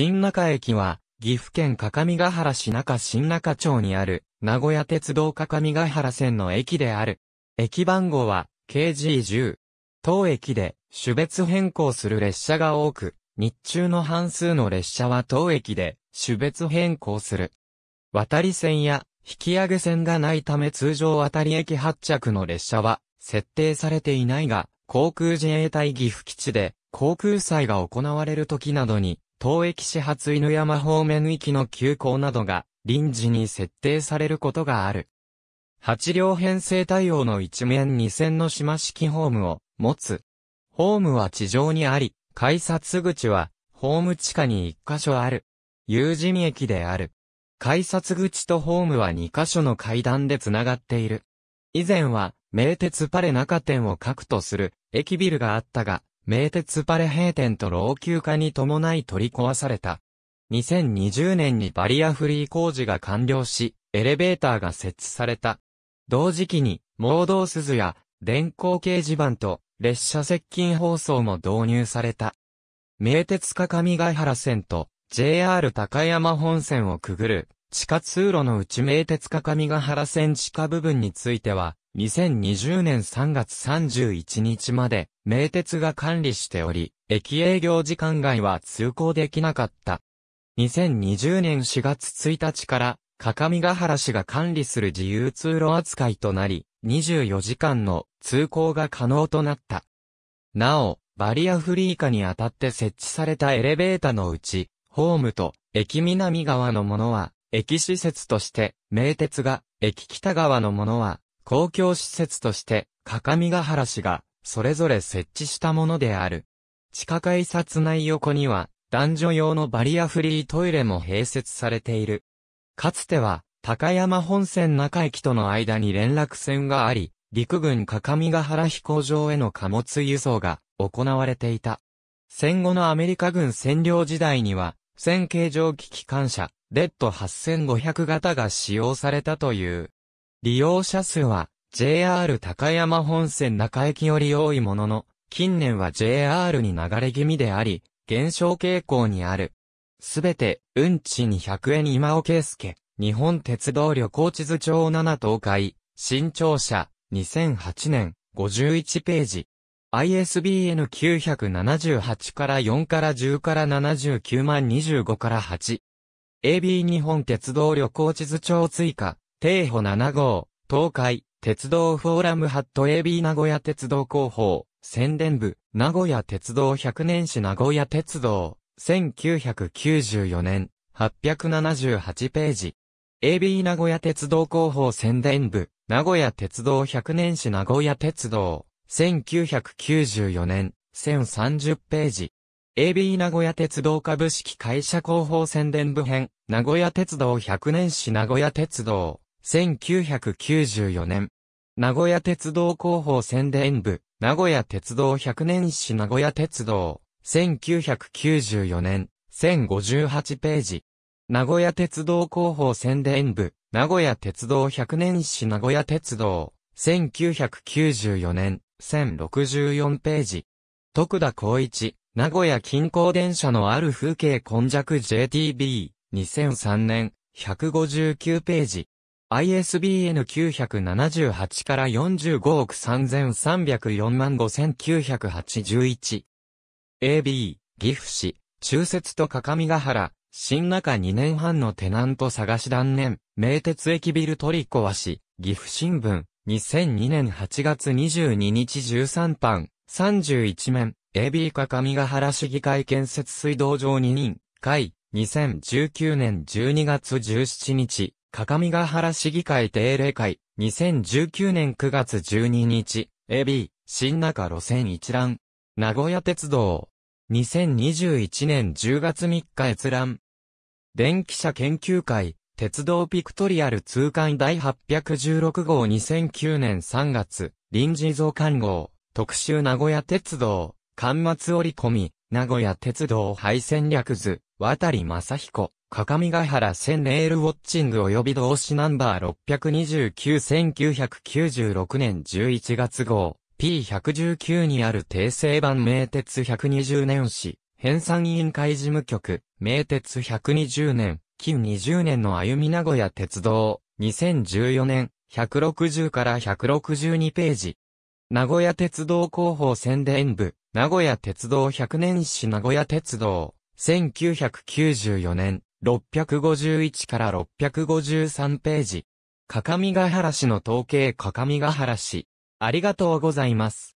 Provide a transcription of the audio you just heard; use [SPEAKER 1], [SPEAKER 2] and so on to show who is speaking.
[SPEAKER 1] 新中駅は、岐阜県各務原市中新中町にある、名古屋鉄道各務原線の駅である。駅番号は、KG10。当駅で、種別変更する列車が多く、日中の半数の列車は当駅で、種別変更する。渡り線や、引き上げ線がないため通常渡り駅発着の列車は、設定されていないが、航空自衛隊岐阜基地で、航空祭が行われる時などに、当駅始発犬山方面行きの急行などが臨時に設定されることがある。8両編成対応の一面2線の島式ホームを持つ。ホームは地上にあり、改札口はホーム地下に1箇所ある。有人駅である。改札口とホームは2箇所の階段でつながっている。以前は、名鉄パレ中店を核とする駅ビルがあったが、名鉄パレ閉店と老朽化に伴い取り壊された。2020年にバリアフリー工事が完了し、エレベーターが設置された。同時期に、盲導鈴や、電光掲示板と、列車接近放送も導入された。名鉄か上ヶ原線と、JR 高山本線をくぐる、地下通路のうち名鉄か上ヶ原線地下部分については、2020年3月31日まで、名鉄が管理しており、駅営業時間外は通行できなかった。2020年4月1日から、各務原市が管理する自由通路扱いとなり、24時間の通行が可能となった。なお、バリアフリー化にあたって設置されたエレベータのうち、ホームと駅南側のものは、駅施設として、名鉄が、駅北側のものは、公共施設として、各務原市が、それぞれ設置したものである。地下改札内横には、男女用のバリアフリートイレも併設されている。かつては、高山本線中駅との間に連絡線があり、陸軍各務原飛行場への貨物輸送が行われていた。戦後のアメリカ軍占領時代には、線形状機機関車、レッド8500型が使用されたという。利用者数は JR 高山本線中駅より多いものの、近年は JR に流れ気味であり、減少傾向にある。すべて、運賃100円今尾圭介、日本鉄道旅行地図帳7東海、新庁舎、2008年、51ページ。ISBN 978から4から10から79万25から8。AB 日本鉄道旅行地図帳追加、帝保7号、東海、鉄道フォーラムハット AB 名古屋鉄道広報、宣伝部、名古屋鉄道100年史名古屋鉄道、1994年、878ページ。AB 名古屋鉄道広報宣伝部、名古屋鉄道100年史名古屋鉄道、1994年、1030ページ。AB 名古屋鉄道株式会社広報宣伝部編、名古屋鉄道100年史名古屋鉄道、1994年、名古屋鉄道広報宣伝部、名古屋鉄道100年史名古屋鉄道、1994年、1058ページ。名古屋鉄道広報宣伝部、名古屋鉄道100年史名古屋鉄道、1994年、1064ページ。徳田光一、名古屋近郊電車のある風景根弱 JTB、2003年、159ページ。ISBN 978から45億3304万5981。AB、岐阜市、中節と各務原、新中2年半のテナント探し断念、名鉄駅ビル取り壊し、岐阜新聞、2002年8月22日13版、31面、AB 各務原市議会建設水道場2人、会、2019年12月17日、がは原市議会定例会、2019年9月12日、AB、新中路線一覧。名古屋鉄道。2021年10月3日閲覧。電気車研究会、鉄道ピクトリアル通貫第816号2009年3月、臨時増刊号、特集名古屋鉄道、刊末折り込み、名古屋鉄道廃線略図、渡正彦。1 0原0レールウォッチング及び動詞ナンバー629-1996年11月号 P119 にある訂正版名鉄120年史編纂委員会事務局名鉄120年近20年の歩み名古屋鉄道2014年160から162ページ名古屋鉄道広報宣伝部名古屋鉄道100年史名古屋鉄道1994年651から653ページ。かかみがはら市の統計かかみがはら市。ありがとうございます。